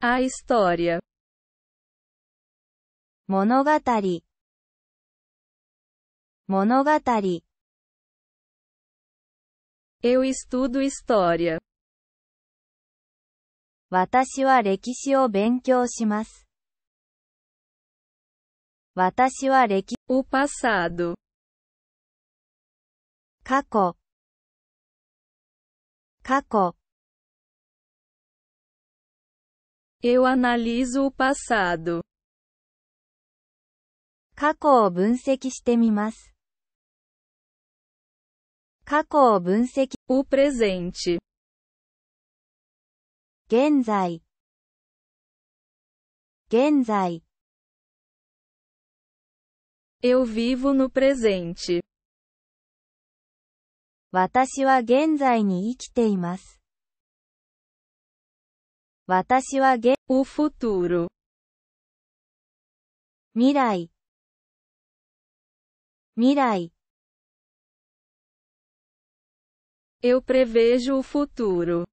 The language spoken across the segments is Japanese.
A história. 物語物語 Eu estudo história. 私は歴史を勉強します。私は歴史 O passado. 過去過去 Eu analiso o passado. O presente. Eu vivo no presente. 私は現在に生きています。私は現、o futuro。未来、未来。Eu prevejo o futuro.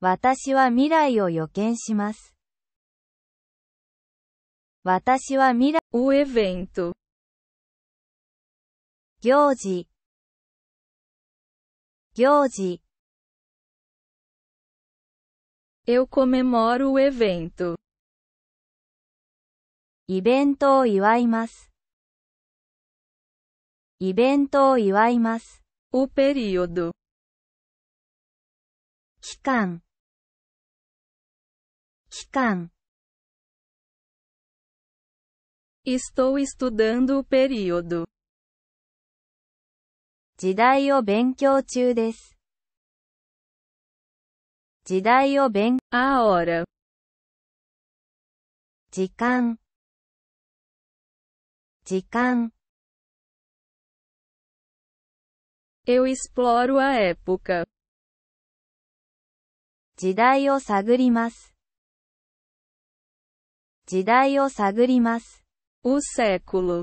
私は未来を予見します。私は未来、o evento。行事、行事。Eu comemoro o evento. Evento Evento O período. Kikan. Kikan. Estou estudando o período. 時代を勉強中です。時代を勉、あおる。時間、時間。Eu exploro a época. 時代を探ります。時代を探ります。O século.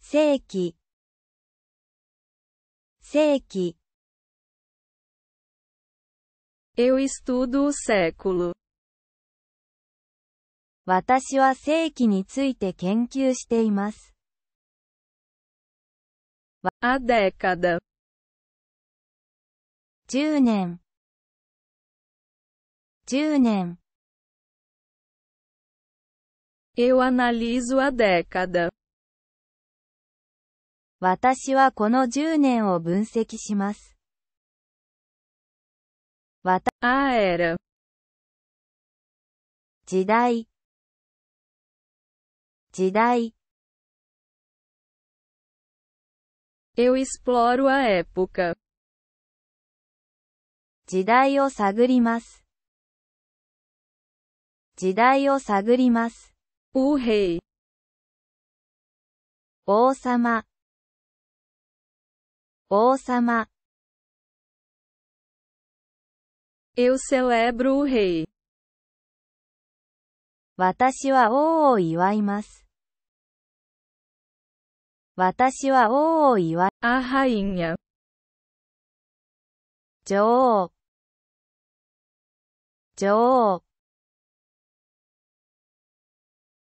世紀世紀 Eu estudo o século. 私は世紀について研究しています。A década. 10年10年 Eu analiso a década. 私はこの10年を分析します。わた、あえる。時代、時代。Eu exploro a época. 時代を探ります。時代を探ります。おへい。王様。王様。e celebro o rei. 私は王を祝います。私は王を祝い。あはいんや。女王。女王。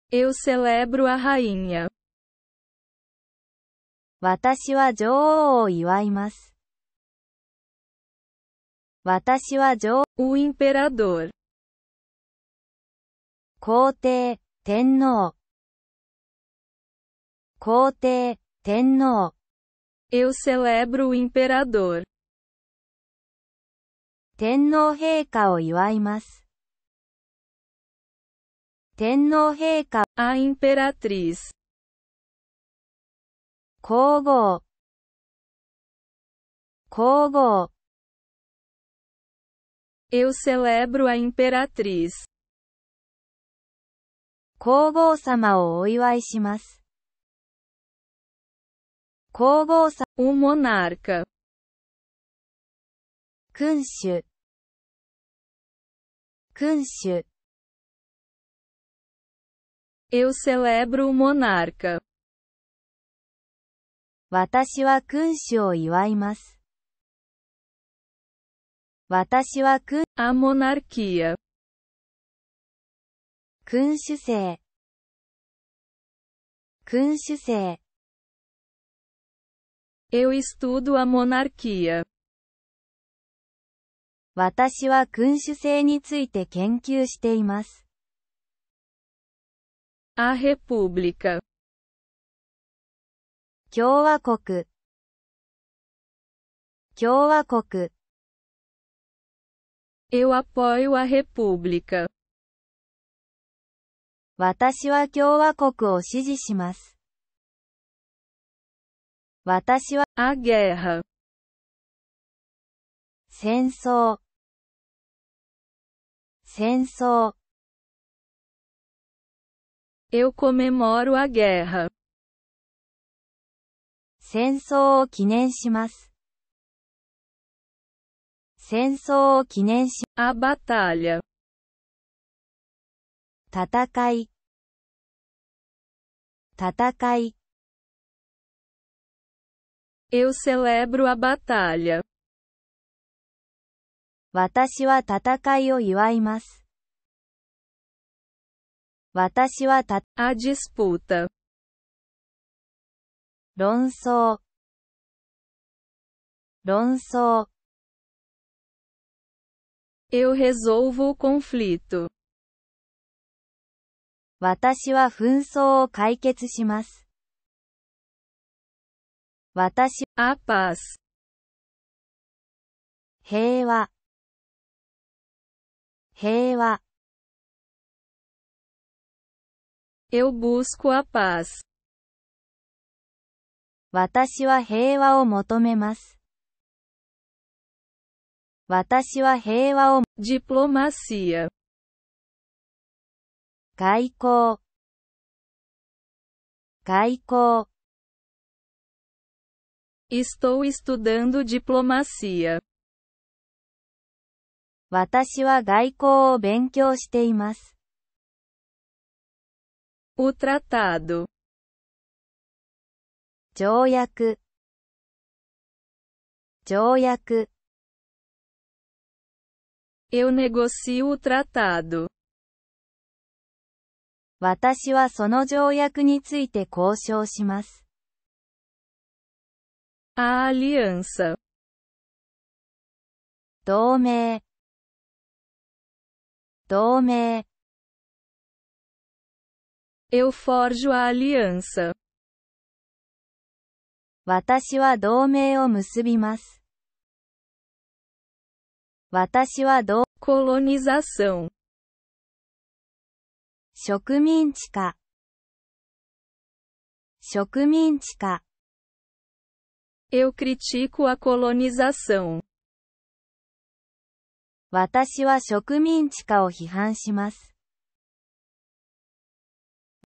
Eu celebro a rainha. 私は女王を祝います。私は女王、o imperador。皇帝、天皇。皇帝、天皇。Eu celebro o imperador. 天皇陛下を祝います。天皇陛下。A imperatriz。皇后。皇后。Eu celebro a imperatriz. 皇后様をお祝いします。皇后様 um monarca 君主君主 Eu celebro o monarca. 私は君主を祝います。私は君、アモナルキア。君主制。君主制。Eu estudo a m o n a 私は君主制について研究しています。A r e p ú 共和国共和国 Eu apoio a República. 私は共和国を支持します。私は、a guerra。戦争。戦争。Eu comemoro a guerra. 戦争を記念します。戦争を記念し、あ、バタリ戦い、戦い。e celebro a batalha. 私は戦いを祝います。私はた、あ、disputa。論争、論争。Eu resolvo o conflito. 私は紛争を解決します。私、A paz. 平和、平和。Eu busco a paz. 私は平和を求めます。私は平和を diplomacia 外交外交 Estou estudando diplomacia. 私は外交を勉強しています。O tratado 条約条約 Eu negocio o tratado. 私はその条約について交渉します。A aliança. 同盟同盟 Eu forjo a aliança. 私は同盟を結びます。私はどコロニザ植民地か。植民地か。Eu c r i t i c 私は植民地かを批判します。